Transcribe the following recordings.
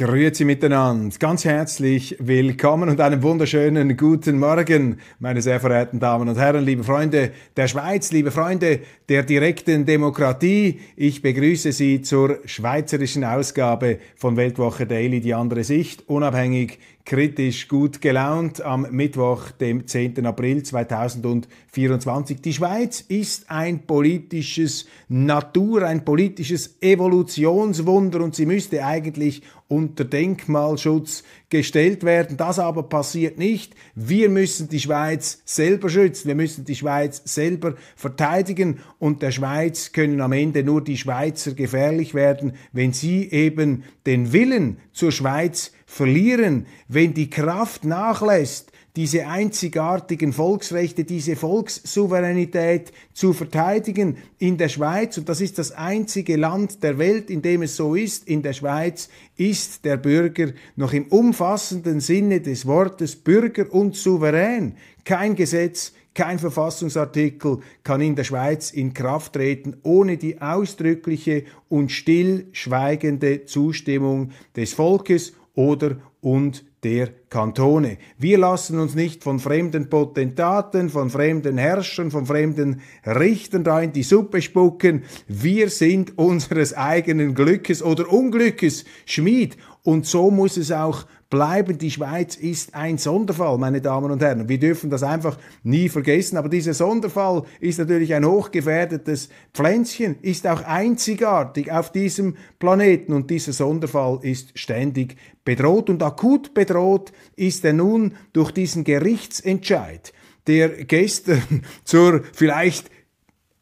Grüezi miteinander. Ganz herzlich willkommen und einen wunderschönen guten Morgen, meine sehr verehrten Damen und Herren, liebe Freunde der Schweiz, liebe Freunde der direkten Demokratie. Ich begrüße Sie zur schweizerischen Ausgabe von Weltwoche Daily, die andere Sicht, unabhängig, kritisch gut gelaunt am Mittwoch, dem 10. April 2024. Die Schweiz ist ein politisches Natur, ein politisches Evolutionswunder und sie müsste eigentlich unter Denkmalschutz gestellt werden. Das aber passiert nicht. Wir müssen die Schweiz selber schützen. Wir müssen die Schweiz selber verteidigen. Und der Schweiz können am Ende nur die Schweizer gefährlich werden, wenn sie eben den Willen zur Schweiz verlieren, wenn die Kraft nachlässt, diese einzigartigen Volksrechte, diese Volkssouveränität zu verteidigen in der Schweiz. Und das ist das einzige Land der Welt, in dem es so ist. In der Schweiz ist der Bürger noch im umfassenden Sinne des Wortes Bürger und Souverän. Kein Gesetz, kein Verfassungsartikel kann in der Schweiz in Kraft treten ohne die ausdrückliche und stillschweigende Zustimmung des Volkes oder und der Kantone. Wir lassen uns nicht von fremden Potentaten, von fremden Herrschern, von fremden Richtern da in die Suppe spucken. Wir sind unseres eigenen Glückes oder Unglückes Schmied. Und so muss es auch bleiben. Die Schweiz ist ein Sonderfall, meine Damen und Herren. Wir dürfen das einfach nie vergessen. Aber dieser Sonderfall ist natürlich ein hochgefährdetes Pflänzchen, ist auch einzigartig auf diesem Planeten. Und dieser Sonderfall ist ständig bedroht. Und akut bedroht ist er nun durch diesen Gerichtsentscheid der gestern zur vielleicht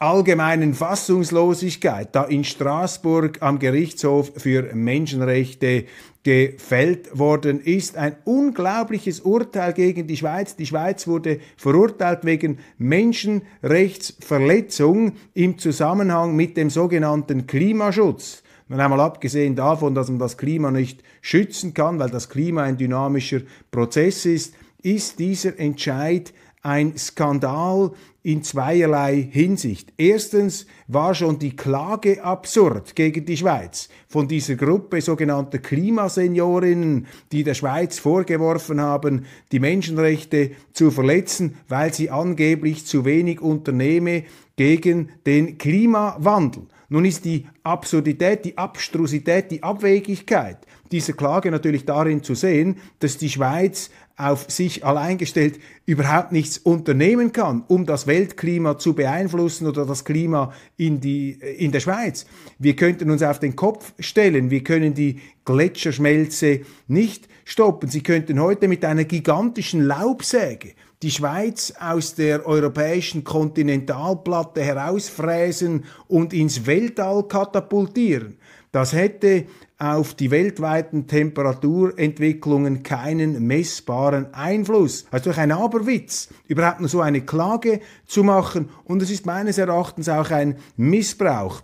allgemeinen Fassungslosigkeit, da in Straßburg am Gerichtshof für Menschenrechte gefällt worden ist. Ein unglaubliches Urteil gegen die Schweiz. Die Schweiz wurde verurteilt wegen Menschenrechtsverletzung im Zusammenhang mit dem sogenannten Klimaschutz. Nun einmal abgesehen davon, dass man das Klima nicht schützen kann, weil das Klima ein dynamischer Prozess ist, ist dieser Entscheid ein Skandal, in zweierlei Hinsicht. Erstens war schon die Klage absurd gegen die Schweiz von dieser Gruppe sogenannter Klimaseniorinnen, die der Schweiz vorgeworfen haben, die Menschenrechte zu verletzen, weil sie angeblich zu wenig unternehme gegen den Klimawandel. Nun ist die Absurdität, die Abstrusität, die Abwegigkeit dieser Klage natürlich darin zu sehen, dass die Schweiz auf sich allein gestellt überhaupt nichts unternehmen kann, um das Weltklima zu beeinflussen oder das Klima in, die, äh, in der Schweiz. Wir könnten uns auf den Kopf stellen, wir können die Gletscherschmelze nicht stoppen. Sie könnten heute mit einer gigantischen Laubsäge die Schweiz aus der europäischen Kontinentalplatte herausfräsen und ins Weltall katapultieren. Das hätte auf die weltweiten Temperaturentwicklungen keinen messbaren Einfluss. Also durch ein Aberwitz, überhaupt nur so eine Klage zu machen. Und es ist meines Erachtens auch ein Missbrauch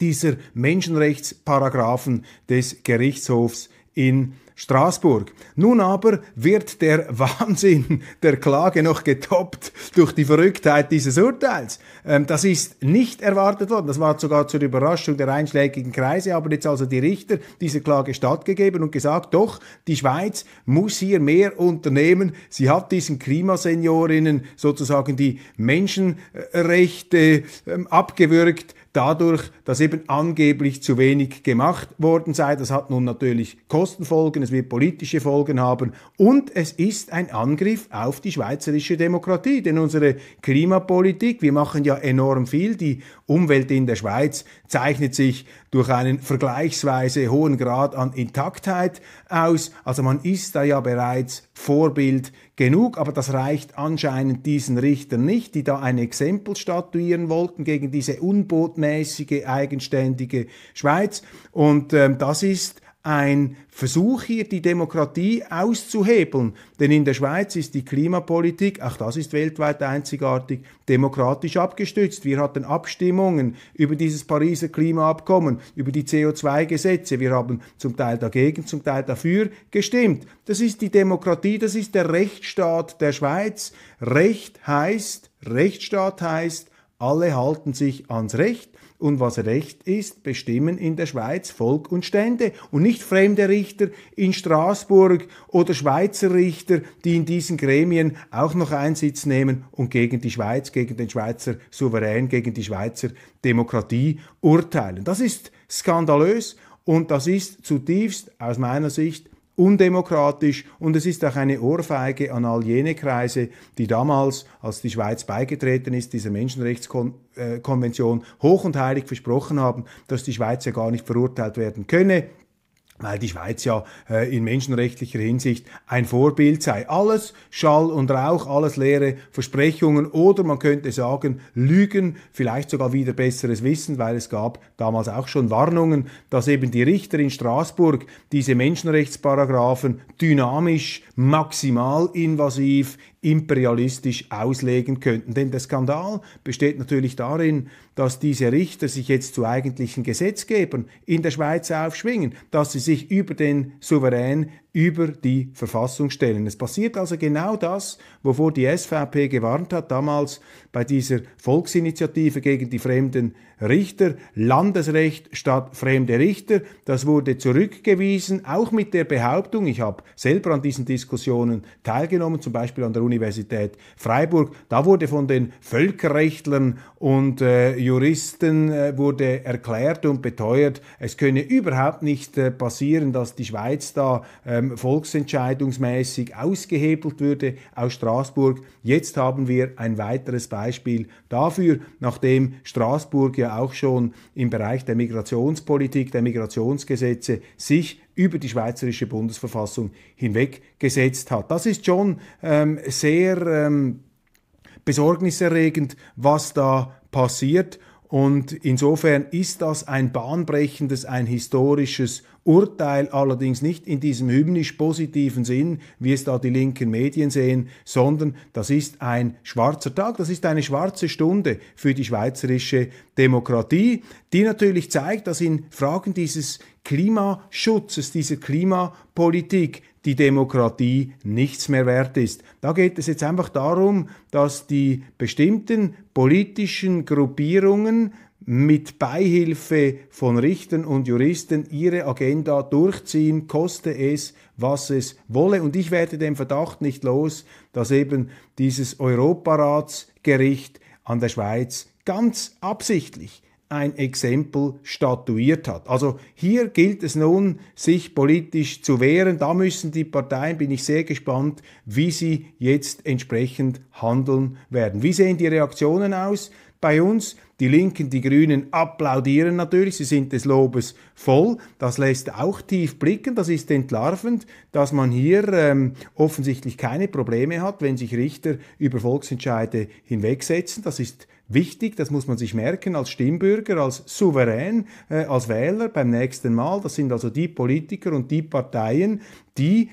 dieser Menschenrechtsparagraphen des Gerichtshofs in Straßburg. Nun aber wird der Wahnsinn der Klage noch getoppt durch die Verrücktheit dieses Urteils. Ähm, das ist nicht erwartet worden. Das war sogar zur Überraschung der einschlägigen Kreise. Aber jetzt also die Richter diese Klage stattgegeben und gesagt, doch, die Schweiz muss hier mehr unternehmen. Sie hat diesen Klimaseniorinnen sozusagen die Menschenrechte ähm, abgewürgt dadurch, dass eben angeblich zu wenig gemacht worden sei. Das hat nun natürlich Kostenfolgen, es wird politische Folgen haben und es ist ein Angriff auf die schweizerische Demokratie, denn unsere Klimapolitik, wir machen ja enorm viel, die Umwelt in der Schweiz zeichnet sich durch einen vergleichsweise hohen Grad an Intaktheit aus, also man ist da ja bereits Vorbild genug, aber das reicht anscheinend diesen Richtern nicht, die da ein Exempel statuieren wollten gegen diese unbotmäßige, eigenständige Schweiz. Und ähm, das ist ein Versuch hier, die Demokratie auszuhebeln. Denn in der Schweiz ist die Klimapolitik, auch das ist weltweit einzigartig, demokratisch abgestützt. Wir hatten Abstimmungen über dieses Pariser Klimaabkommen, über die CO2-Gesetze. Wir haben zum Teil dagegen, zum Teil dafür gestimmt. Das ist die Demokratie, das ist der Rechtsstaat der Schweiz. Recht heißt, Rechtsstaat heißt, alle halten sich ans Recht und was Recht ist, bestimmen in der Schweiz Volk und Stände und nicht fremde Richter in Straßburg oder Schweizer Richter, die in diesen Gremien auch noch Einsitz nehmen und gegen die Schweiz, gegen den Schweizer Souverän, gegen die Schweizer Demokratie urteilen. Das ist skandalös und das ist zutiefst aus meiner Sicht undemokratisch und es ist auch eine Ohrfeige an all jene Kreise, die damals, als die Schweiz beigetreten ist, dieser Menschenrechtskonvention äh, hoch und heilig versprochen haben, dass die Schweiz ja gar nicht verurteilt werden könne weil die Schweiz ja äh, in menschenrechtlicher Hinsicht ein Vorbild sei. Alles Schall und Rauch, alles leere Versprechungen oder man könnte sagen Lügen, vielleicht sogar wieder besseres Wissen, weil es gab damals auch schon Warnungen, dass eben die Richter in Straßburg diese Menschenrechtsparagraphen dynamisch, maximal invasiv, imperialistisch auslegen könnten. Denn der Skandal besteht natürlich darin, dass diese Richter sich jetzt zu eigentlichen Gesetzgebern in der Schweiz aufschwingen, dass sie sich über den Souverän über die Verfassung stellen. Es passiert also genau das, wovor die SVP gewarnt hat damals bei dieser Volksinitiative gegen die fremden Richter. Landesrecht statt fremde Richter. Das wurde zurückgewiesen, auch mit der Behauptung, ich habe selber an diesen Diskussionen teilgenommen, zum Beispiel an der Universität Freiburg. Da wurde von den Völkerrechtlern und äh, Juristen äh, wurde erklärt und beteuert, es könne überhaupt nicht äh, passieren, dass die Schweiz da äh, ähm, volksentscheidungsmäßig ausgehebelt würde aus Straßburg. Jetzt haben wir ein weiteres Beispiel dafür, nachdem Straßburg ja auch schon im Bereich der Migrationspolitik, der Migrationsgesetze sich über die schweizerische Bundesverfassung hinweggesetzt hat. Das ist schon ähm, sehr ähm, besorgniserregend, was da passiert. Und insofern ist das ein bahnbrechendes, ein historisches Urteil, allerdings nicht in diesem hymnisch positiven Sinn, wie es da die linken Medien sehen, sondern das ist ein schwarzer Tag, das ist eine schwarze Stunde für die schweizerische Demokratie, die natürlich zeigt, dass in Fragen dieses Klimaschutzes, dieser Klimapolitik die Demokratie nichts mehr wert ist. Da geht es jetzt einfach darum, dass die bestimmten politischen Gruppierungen mit Beihilfe von Richtern und Juristen ihre Agenda durchziehen, koste es, was es wolle. Und ich werde den Verdacht nicht los, dass eben dieses Europaratsgericht an der Schweiz ganz absichtlich ein Exempel statuiert hat. Also hier gilt es nun, sich politisch zu wehren. Da müssen die Parteien, bin ich sehr gespannt, wie sie jetzt entsprechend handeln werden. Wie sehen die Reaktionen aus bei uns? Die Linken, die Grünen applaudieren natürlich, sie sind des Lobes voll. Das lässt auch tief blicken, das ist entlarvend, dass man hier ähm, offensichtlich keine Probleme hat, wenn sich Richter über Volksentscheide hinwegsetzen. Das ist wichtig, das muss man sich merken als Stimmbürger, als Souverän, äh, als Wähler beim nächsten Mal. Das sind also die Politiker und die Parteien, die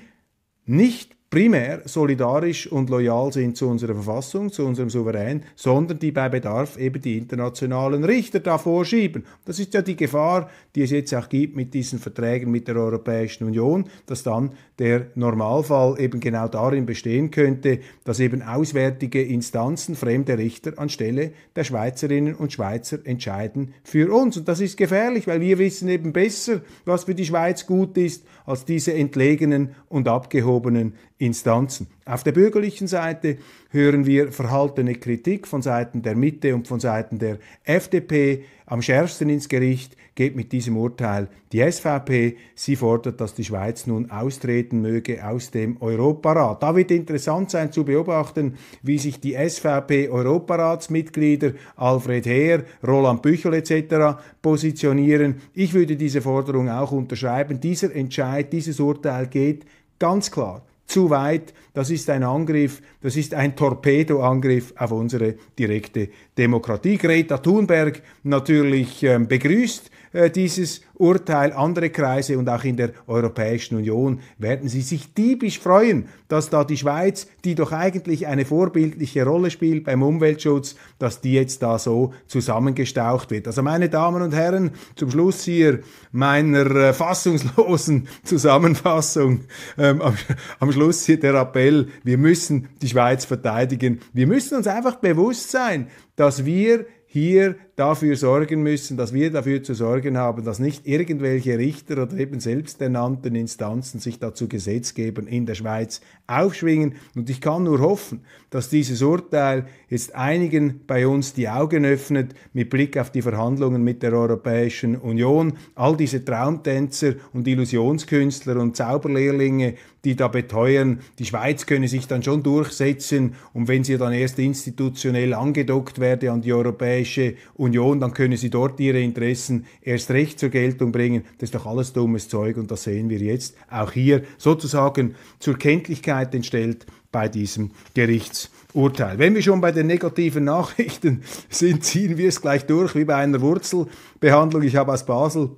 nicht primär solidarisch und loyal sind zu unserer Verfassung, zu unserem Souverän, sondern die bei Bedarf eben die internationalen Richter davor schieben. Das ist ja die Gefahr, die es jetzt auch gibt mit diesen Verträgen mit der Europäischen Union, dass dann der Normalfall eben genau darin bestehen könnte, dass eben auswärtige Instanzen, fremde Richter anstelle der Schweizerinnen und Schweizer entscheiden für uns. Und das ist gefährlich, weil wir wissen eben besser, was für die Schweiz gut ist, als diese entlegenen und abgehobenen Instanzen. Instanzen. Auf der bürgerlichen Seite hören wir verhaltene Kritik von Seiten der Mitte und von Seiten der FDP. Am schärfsten ins Gericht geht mit diesem Urteil die SVP. Sie fordert, dass die Schweiz nun austreten möge aus dem Europarat. Da wird interessant sein zu beobachten, wie sich die SVP-Europaratsmitglieder Alfred Heer, Roland Büchel etc. positionieren. Ich würde diese Forderung auch unterschreiben. Dieser Entscheid, dieses Urteil geht ganz klar zu weit. Das ist ein Angriff, das ist ein Torpedoangriff auf unsere direkte Demokratie. Greta Thunberg natürlich ähm, begrüßt äh, dieses Urteil. Andere Kreise und auch in der Europäischen Union werden sie sich diebisch freuen, dass da die Schweiz, die doch eigentlich eine vorbildliche Rolle spielt beim Umweltschutz, dass die jetzt da so zusammengestaucht wird. Also meine Damen und Herren, zum Schluss hier meiner äh, fassungslosen Zusammenfassung ähm, am, am Schluss hier der Appell, wir müssen die Schweiz verteidigen. Wir müssen uns einfach bewusst sein, dass wir hier dafür sorgen müssen, dass wir dafür zu sorgen haben, dass nicht irgendwelche Richter oder eben selbsternannten Instanzen sich dazu Gesetz geben in der Schweiz aufschwingen. Und ich kann nur hoffen, dass dieses Urteil jetzt einigen bei uns die Augen öffnet mit Blick auf die Verhandlungen mit der Europäischen Union. All diese Traumtänzer und Illusionskünstler und Zauberlehrlinge, die da beteuern, die Schweiz könne sich dann schon durchsetzen und wenn sie dann erst institutionell angedockt werde an die Europäische Union, dann könne sie dort ihre Interessen erst recht zur Geltung bringen. Das ist doch alles dummes Zeug und das sehen wir jetzt auch hier sozusagen zur Kenntlichkeit Schwierigkeit entstellt bei diesem Gerichtsurteil. Wenn wir schon bei den negativen Nachrichten sind, ziehen wir es gleich durch wie bei einer Wurzelbehandlung. Ich habe aus Basel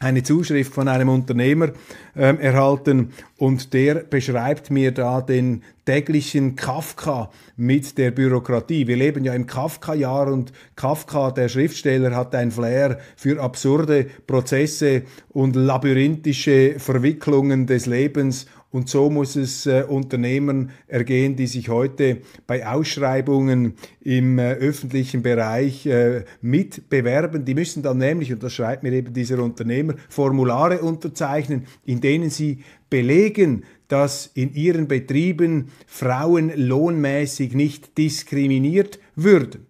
eine Zuschrift von einem Unternehmer ähm, erhalten und der beschreibt mir da den täglichen Kafka mit der Bürokratie. Wir leben ja im Kafka-Jahr und Kafka, der Schriftsteller, hat ein Flair für absurde Prozesse und labyrinthische Verwicklungen des Lebens und so muss es äh, Unternehmen ergehen, die sich heute bei Ausschreibungen im äh, öffentlichen Bereich äh, mitbewerben. Die müssen dann nämlich, und das schreibt mir eben dieser Unternehmer, Formulare unterzeichnen, in denen sie belegen, dass in ihren Betrieben Frauen lohnmäßig nicht diskriminiert würden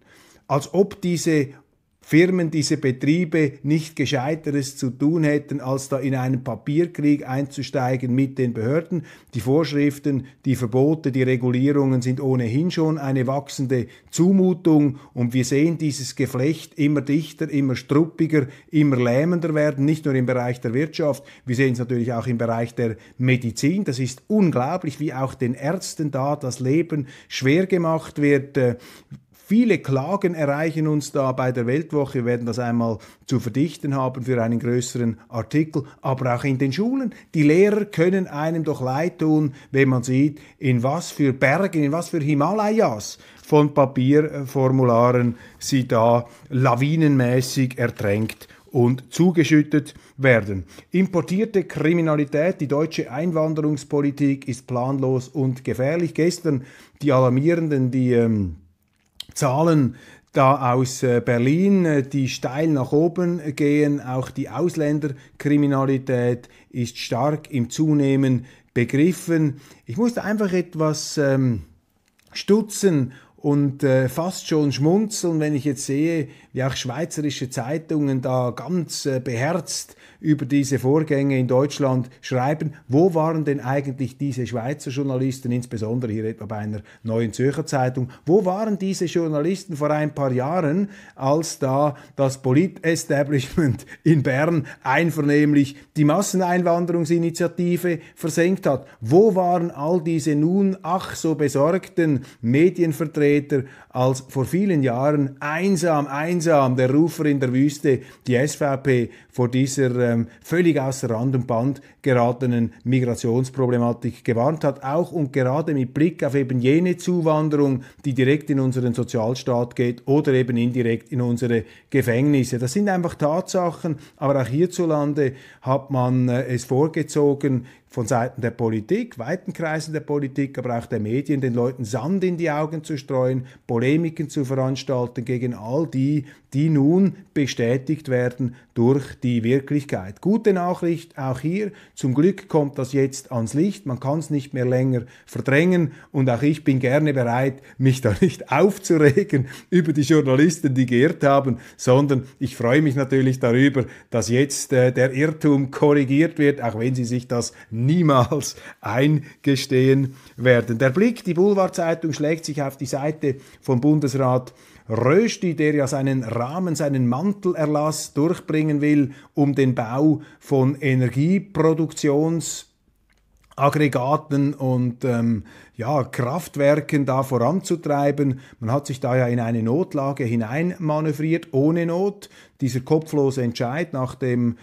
als ob diese Firmen, diese Betriebe nicht gescheiteres zu tun hätten, als da in einen Papierkrieg einzusteigen mit den Behörden. Die Vorschriften, die Verbote, die Regulierungen sind ohnehin schon eine wachsende Zumutung und wir sehen dieses Geflecht immer dichter, immer struppiger, immer lähmender werden, nicht nur im Bereich der Wirtschaft, wir sehen es natürlich auch im Bereich der Medizin. Das ist unglaublich, wie auch den Ärzten da das Leben schwer gemacht wird. Äh, Viele Klagen erreichen uns da bei der Weltwoche. Wir werden das einmal zu verdichten haben für einen größeren Artikel, aber auch in den Schulen. Die Lehrer können einem doch leid tun, wenn man sieht, in was für Bergen, in was für Himalayas von Papierformularen sie da lawinenmäßig ertränkt und zugeschüttet werden. Importierte Kriminalität, die deutsche Einwanderungspolitik ist planlos und gefährlich. Gestern die Alarmierenden, die ähm, Zahlen da aus äh, Berlin, äh, die steil nach oben gehen. Auch die Ausländerkriminalität ist stark im Zunehmen begriffen. Ich musste einfach etwas ähm, stutzen und äh, fast schon schmunzeln, wenn ich jetzt sehe, wie auch schweizerische Zeitungen da ganz äh, beherzt über diese Vorgänge in Deutschland schreiben. Wo waren denn eigentlich diese Schweizer Journalisten, insbesondere hier etwa bei einer neuen Zürcher Zeitung, wo waren diese Journalisten vor ein paar Jahren, als da das Polit-Establishment in Bern einvernehmlich die Masseneinwanderungsinitiative versenkt hat? Wo waren all diese nun ach so besorgten Medienvertreter, als vor vielen Jahren einsam, einsam der Rufer in der Wüste die SVP vor dieser ähm, ähm, völlig außer Rand und Band geratenen Migrationsproblematik gewarnt hat, auch und gerade mit Blick auf eben jene Zuwanderung, die direkt in unseren Sozialstaat geht oder eben indirekt in unsere Gefängnisse. Das sind einfach Tatsachen, aber auch hierzulande hat man äh, es vorgezogen, von Seiten der Politik, weiten Kreisen der Politik, aber auch der Medien, den Leuten Sand in die Augen zu streuen, Polemiken zu veranstalten gegen all die, die nun bestätigt werden durch die Wirklichkeit. Gute Nachricht auch hier, zum Glück kommt das jetzt ans Licht, man kann es nicht mehr länger verdrängen und auch ich bin gerne bereit, mich da nicht aufzuregen über die Journalisten, die geirrt haben, sondern ich freue mich natürlich darüber, dass jetzt äh, der Irrtum korrigiert wird, auch wenn sie sich das nicht niemals eingestehen werden. Der Blick, die Boulevardzeitung schlägt sich auf die Seite von Bundesrat Rösti, der ja seinen Rahmen, seinen Mantelerlass durchbringen will, um den Bau von Energieproduktions Aggregaten und ähm, ja, Kraftwerken da voranzutreiben. Man hat sich da ja in eine Notlage hineinmanövriert, ohne Not. Dieser kopflose Entscheid nach dem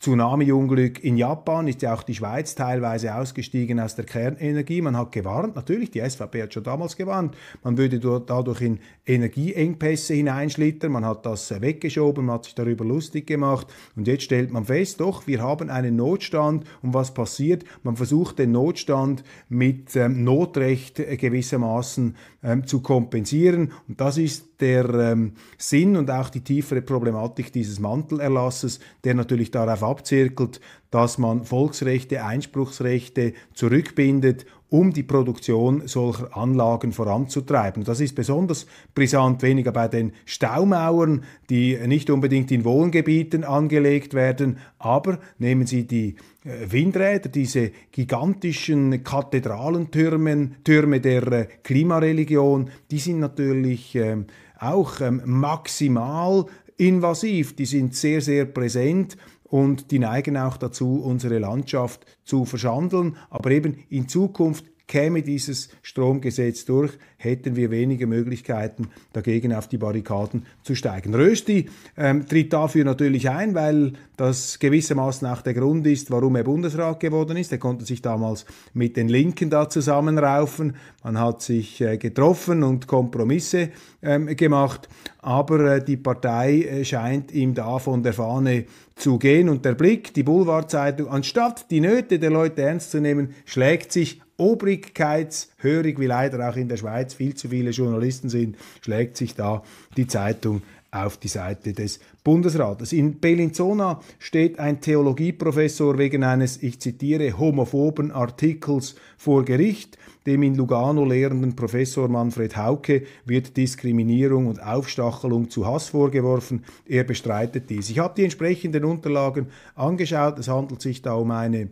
Tsunami-Unglück in Japan ist ja auch die Schweiz teilweise ausgestiegen aus der Kernenergie. Man hat gewarnt, natürlich, die SVP hat schon damals gewarnt, man würde dadurch in Energieengpässe hineinschlittern, man hat das weggeschoben, man hat sich darüber lustig gemacht und jetzt stellt man fest, doch, wir haben einen Notstand und was passiert? Man versucht den Notstand mit ähm, Notrecht äh, gewissermaßen ähm, zu kompensieren und das ist der ähm, Sinn und auch die tiefere Problematik dieses Mantelerlasses, der natürlich darauf abzirkelt, dass man Volksrechte, Einspruchsrechte zurückbindet, um die Produktion solcher Anlagen voranzutreiben. Das ist besonders brisant weniger bei den Staumauern, die nicht unbedingt in Wohngebieten angelegt werden, aber nehmen Sie die äh, Windräder, diese gigantischen Kathedralentürme Türme der äh, Klimareligion, die sind natürlich ähm, auch ähm, maximal invasiv, die sind sehr, sehr präsent und die neigen auch dazu, unsere Landschaft zu verschandeln. Aber eben in Zukunft Käme dieses Stromgesetz durch, hätten wir weniger Möglichkeiten, dagegen auf die Barrikaden zu steigen. Rösti ähm, tritt dafür natürlich ein, weil das gewissermaßen auch der Grund ist, warum er Bundesrat geworden ist. Er konnte sich damals mit den Linken da zusammenraufen. Man hat sich äh, getroffen und Kompromisse ähm, gemacht. Aber äh, die Partei äh, scheint ihm da von der Fahne zu gehen. Und der Blick, die Boulevardzeitung, anstatt die Nöte der Leute ernst zu nehmen, schlägt sich obrigkeitshörig, wie leider auch in der Schweiz viel zu viele Journalisten sind, schlägt sich da die Zeitung auf die Seite des Bundesrates. In Bellinzona steht ein Theologieprofessor wegen eines, ich zitiere, homophoben Artikels vor Gericht. Dem in Lugano lehrenden Professor Manfred Hauke wird Diskriminierung und Aufstachelung zu Hass vorgeworfen. Er bestreitet dies. Ich habe die entsprechenden Unterlagen angeschaut. Es handelt sich da um eine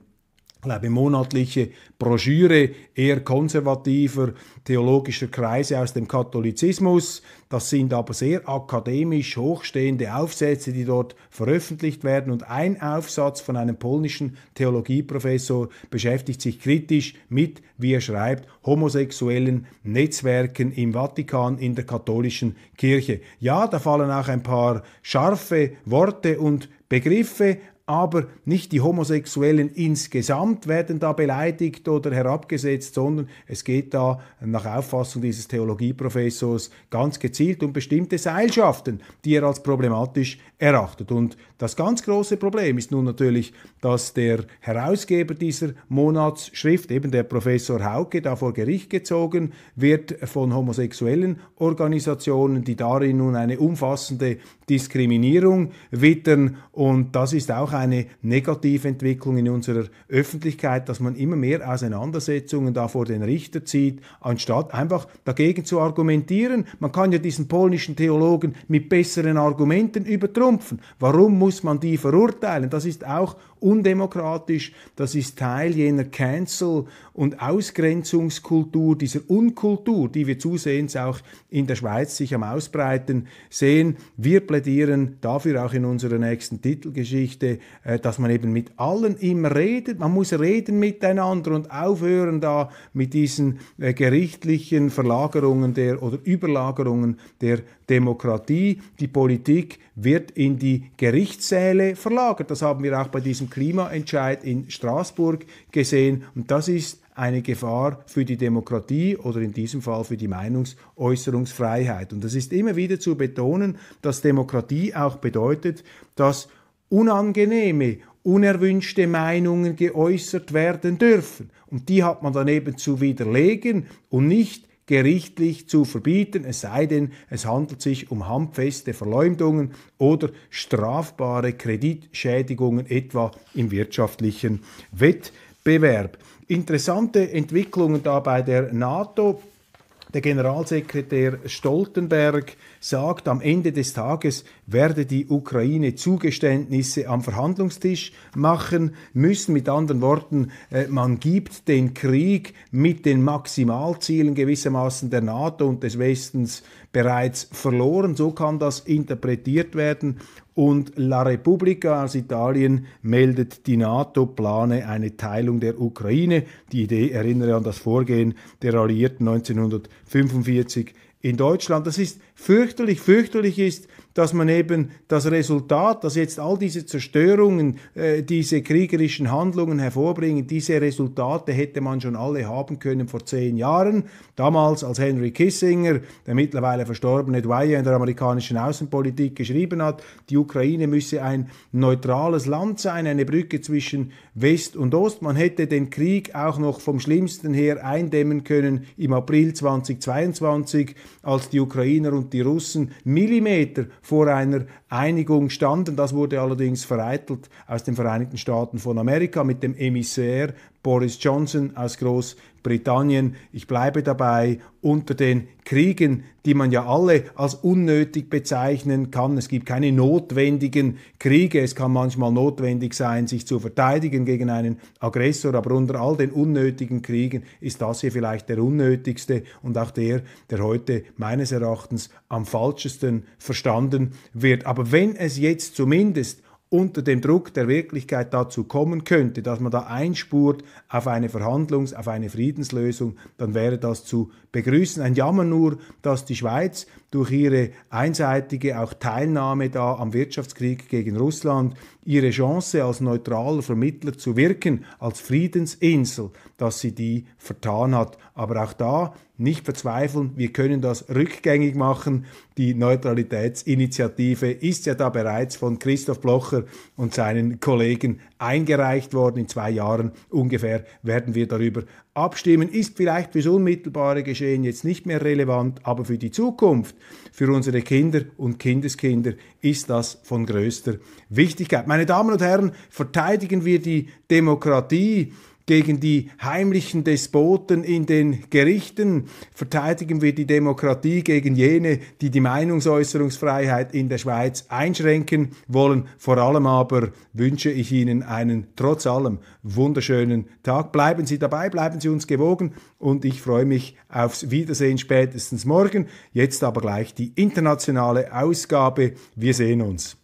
glaube, monatliche Broschüre eher konservativer theologischer Kreise aus dem Katholizismus. Das sind aber sehr akademisch hochstehende Aufsätze, die dort veröffentlicht werden. Und ein Aufsatz von einem polnischen Theologieprofessor beschäftigt sich kritisch mit, wie er schreibt, homosexuellen Netzwerken im Vatikan in der katholischen Kirche. Ja, da fallen auch ein paar scharfe Worte und Begriffe aber nicht die Homosexuellen insgesamt werden da beleidigt oder herabgesetzt, sondern es geht da nach Auffassung dieses Theologieprofessors ganz gezielt um bestimmte Seilschaften, die er als problematisch erachtet. Und das ganz große Problem ist nun natürlich, dass der Herausgeber dieser Monatsschrift, eben der Professor Hauke, da vor Gericht gezogen wird von homosexuellen Organisationen, die darin nun eine umfassende Diskriminierung wittern. Und das ist auch eine negative Entwicklung in unserer Öffentlichkeit, dass man immer mehr Auseinandersetzungen da vor den Richter zieht, anstatt einfach dagegen zu argumentieren. Man kann ja diesen polnischen Theologen mit besseren Argumenten übertrumpfen. Warum muss muss man die verurteilen. Das ist auch undemokratisch, das ist Teil jener Cancel- und Ausgrenzungskultur, dieser Unkultur, die wir zusehends auch in der Schweiz sich am Ausbreiten sehen. Wir plädieren dafür auch in unserer nächsten Titelgeschichte, äh, dass man eben mit allen immer redet. Man muss reden miteinander und aufhören da mit diesen äh, gerichtlichen Verlagerungen der oder Überlagerungen der Demokratie. Die Politik wird in die Gerichtssäle verlagert. Das haben wir auch bei diesem Klimaentscheid in Straßburg gesehen. Und das ist eine Gefahr für die Demokratie oder in diesem Fall für die Meinungsäußerungsfreiheit. Und es ist immer wieder zu betonen, dass Demokratie auch bedeutet, dass unangenehme, unerwünschte Meinungen geäußert werden dürfen. Und die hat man dann eben zu widerlegen und nicht gerichtlich zu verbieten, es sei denn, es handelt sich um handfeste Verleumdungen oder strafbare Kreditschädigungen, etwa im wirtschaftlichen Wettbewerb. Interessante Entwicklungen da bei der NATO. Der Generalsekretär Stoltenberg sagt, am Ende des Tages werde die Ukraine Zugeständnisse am Verhandlungstisch machen müssen. Mit anderen Worten, äh, man gibt den Krieg mit den Maximalzielen gewissermaßen der NATO und des Westens bereits verloren. So kann das interpretiert werden. Und La Repubblica aus also Italien meldet, die NATO plane eine Teilung der Ukraine. Die Idee erinnere an das Vorgehen der Alliierten 1945 in Deutschland. Das ist fürchterlich. Fürchterlich ist, dass man eben das Resultat, dass jetzt all diese Zerstörungen, äh, diese kriegerischen Handlungen hervorbringen, diese Resultate hätte man schon alle haben können vor zehn Jahren. Damals, als Henry Kissinger, der mittlerweile verstorbene Dwyer in der amerikanischen Außenpolitik geschrieben hat, die Ukraine müsse ein neutrales Land sein, eine Brücke zwischen West und Ost. Man hätte den Krieg auch noch vom Schlimmsten her eindämmen können im April 2022, als die Ukrainer und und die Russen Millimeter vor einer Einigung standen. Das wurde allerdings vereitelt aus den Vereinigten Staaten von Amerika mit dem Emissär Boris Johnson aus Großbritannien. Großbritannien, ich bleibe dabei, unter den Kriegen, die man ja alle als unnötig bezeichnen kann. Es gibt keine notwendigen Kriege. Es kann manchmal notwendig sein, sich zu verteidigen gegen einen Aggressor, aber unter all den unnötigen Kriegen ist das hier vielleicht der unnötigste und auch der, der heute meines Erachtens am falschesten verstanden wird. Aber wenn es jetzt zumindest unter dem Druck der Wirklichkeit dazu kommen könnte, dass man da einspurt auf eine Verhandlungs-, auf eine Friedenslösung, dann wäre das zu begrüßen. Ein Jammer nur, dass die Schweiz durch ihre einseitige auch Teilnahme da am Wirtschaftskrieg gegen Russland ihre Chance als neutraler Vermittler zu wirken, als Friedensinsel, dass sie die vertan hat. Aber auch da nicht verzweifeln, wir können das rückgängig machen. Die Neutralitätsinitiative ist ja da bereits von Christoph Blocher und seinen Kollegen eingereicht worden. In zwei Jahren ungefähr werden wir darüber abstimmen. Ist vielleicht fürs unmittelbare Geschehen jetzt nicht mehr relevant, aber für die Zukunft, für unsere Kinder und Kindeskinder ist das von größter Wichtigkeit. Meine Damen und Herren, verteidigen wir die Demokratie gegen die heimlichen Despoten in den Gerichten, verteidigen wir die Demokratie gegen jene, die die Meinungsäußerungsfreiheit in der Schweiz einschränken wollen. Vor allem aber wünsche ich Ihnen einen trotz allem wunderschönen Tag. Bleiben Sie dabei, bleiben Sie uns gewogen und ich freue mich aufs Wiedersehen spätestens morgen. Jetzt aber gleich die internationale Ausgabe. Wir sehen uns.